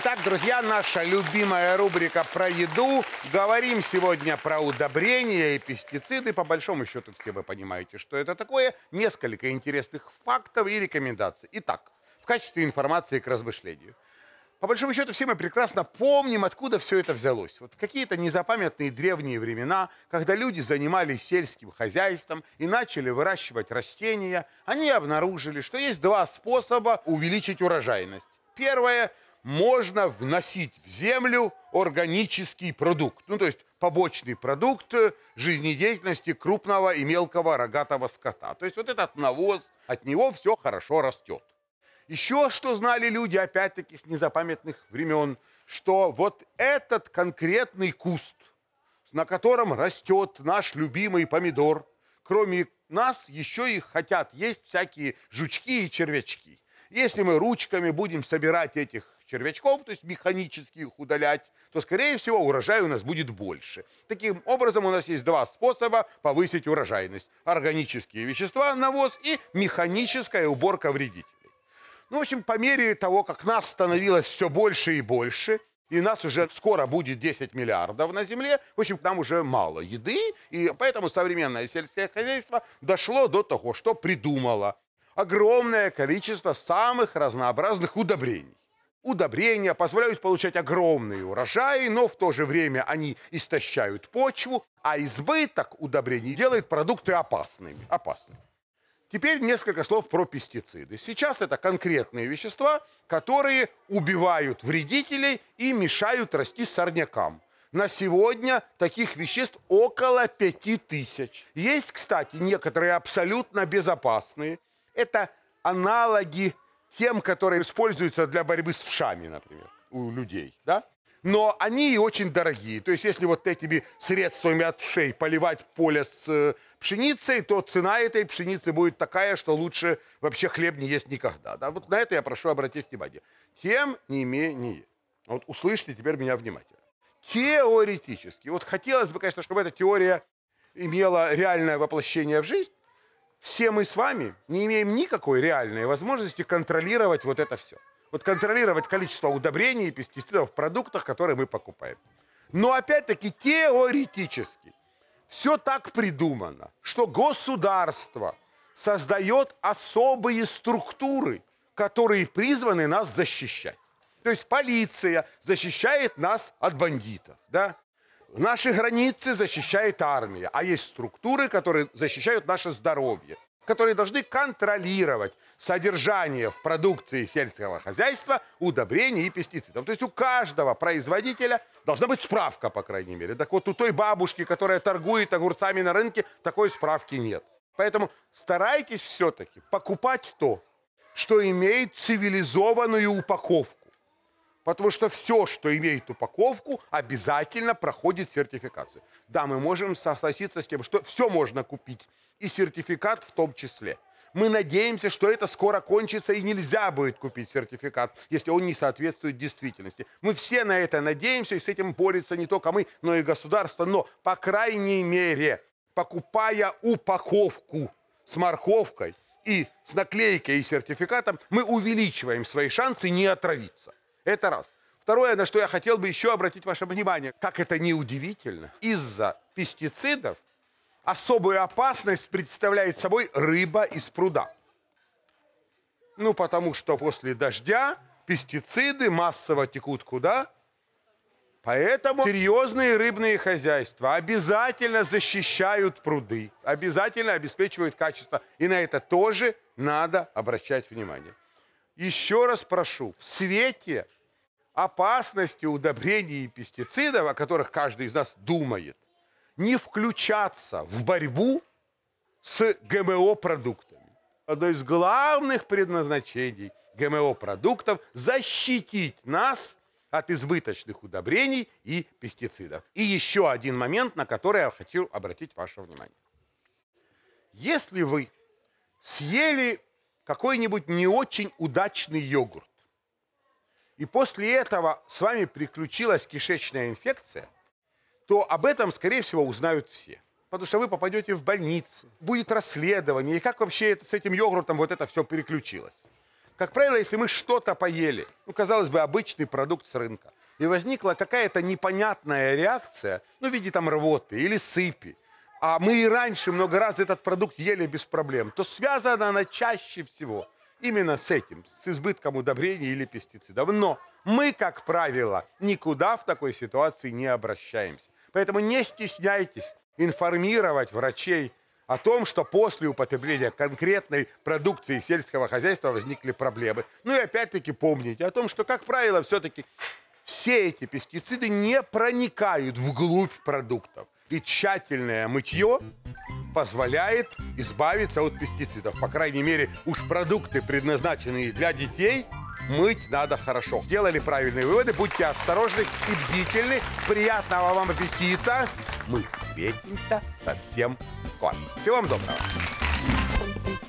Итак, друзья, наша любимая рубрика про еду. Говорим сегодня про удобрения и пестициды. По большому счету все вы понимаете, что это такое. Несколько интересных фактов и рекомендаций. Итак, в качестве информации к размышлению. По большому счету все мы прекрасно помним, откуда все это взялось. Вот какие-то незапамятные древние времена, когда люди занимались сельским хозяйством и начали выращивать растения, они обнаружили, что есть два способа увеличить урожайность. Первое – можно вносить в землю органический продукт, ну то есть побочный продукт э, жизнедеятельности крупного и мелкого рогатого скота. То есть вот этот навоз, от него все хорошо растет. Еще что знали люди, опять-таки, с незапамятных времен, что вот этот конкретный куст, на котором растет наш любимый помидор, кроме нас еще и хотят есть всякие жучки и червячки. Если мы ручками будем собирать этих червячков, то есть механически их удалять, то, скорее всего, урожай у нас будет больше. Таким образом, у нас есть два способа повысить урожайность. Органические вещества, навоз и механическая уборка вредителей. Ну, в общем, по мере того, как нас становилось все больше и больше, и нас уже скоро будет 10 миллиардов на Земле. В общем, нам уже мало еды, и поэтому современное сельское хозяйство дошло до того, что придумало огромное количество самых разнообразных удобрений удобрения позволяют получать огромные урожаи, но в то же время они истощают почву, а избыток удобрений делает продукты опасными. опасными. Теперь несколько слов про пестициды. Сейчас это конкретные вещества, которые убивают вредителей и мешают расти сорнякам. На сегодня таких веществ около 5000. Есть, кстати, некоторые абсолютно безопасные. Это аналоги тем, которые используются для борьбы с вшами, например, у людей, да? Но они очень дорогие. То есть, если вот этими средствами от вшей поливать поле с э, пшеницей, то цена этой пшеницы будет такая, что лучше вообще хлеб не есть никогда. Да? Вот на это я прошу обратить внимание. Тем не менее, вот услышьте теперь меня внимательно. Теоретически, вот хотелось бы, конечно, чтобы эта теория имела реальное воплощение в жизнь, все мы с вами не имеем никакой реальной возможности контролировать вот это все. Вот контролировать количество удобрений и пестицидов в продуктах, которые мы покупаем. Но опять-таки теоретически все так придумано, что государство создает особые структуры, которые призваны нас защищать. То есть полиция защищает нас от бандитов, да? Наши границы защищает армия, а есть структуры, которые защищают наше здоровье, которые должны контролировать содержание в продукции сельского хозяйства удобрений и пестицидов. То есть у каждого производителя должна быть справка, по крайней мере. Так вот у той бабушки, которая торгует огурцами на рынке, такой справки нет. Поэтому старайтесь все-таки покупать то, что имеет цивилизованную упаковку. Потому что все, что имеет упаковку, обязательно проходит сертификацию. Да, мы можем согласиться с тем, что все можно купить, и сертификат в том числе. Мы надеемся, что это скоро кончится и нельзя будет купить сертификат, если он не соответствует действительности. Мы все на это надеемся, и с этим борется не только мы, но и государство. Но, по крайней мере, покупая упаковку с морковкой и с наклейкой и сертификатом, мы увеличиваем свои шансы не отравиться. Это раз. Второе, на что я хотел бы еще обратить ваше внимание, как это неудивительно, из-за пестицидов особую опасность представляет собой рыба из пруда. Ну, потому что после дождя пестициды массово текут куда? Поэтому серьезные рыбные хозяйства обязательно защищают пруды, обязательно обеспечивают качество. И на это тоже надо обращать внимание. Еще раз прошу, в свете опасности удобрений и пестицидов, о которых каждый из нас думает, не включаться в борьбу с ГМО-продуктами. Одно из главных предназначений ГМО-продуктов – защитить нас от избыточных удобрений и пестицидов. И еще один момент, на который я хочу обратить ваше внимание. Если вы съели какой-нибудь не очень удачный йогурт, и после этого с вами приключилась кишечная инфекция, то об этом, скорее всего, узнают все. Потому что вы попадете в больницу, будет расследование, и как вообще это, с этим йогуртом вот это все переключилось. Как правило, если мы что-то поели, ну, казалось бы, обычный продукт с рынка, и возникла какая-то непонятная реакция, ну, в виде там рвоты или сыпи, а мы и раньше много раз этот продукт ели без проблем, то связано она чаще всего – именно с этим, с избытком удобрений или пестицидов. Но мы, как правило, никуда в такой ситуации не обращаемся. Поэтому не стесняйтесь информировать врачей о том, что после употребления конкретной продукции сельского хозяйства возникли проблемы. Ну и опять-таки помните о том, что, как правило, все-таки все эти пестициды не проникают вглубь продуктов. И тщательное мытье позволяет избавиться от пестицидов. По крайней мере, уж продукты, предназначенные для детей, мыть надо хорошо. Сделали правильные выводы, будьте осторожны и бдительны. Приятного вам аппетита. Мы встретимся совсем скоро. Всего вам доброго.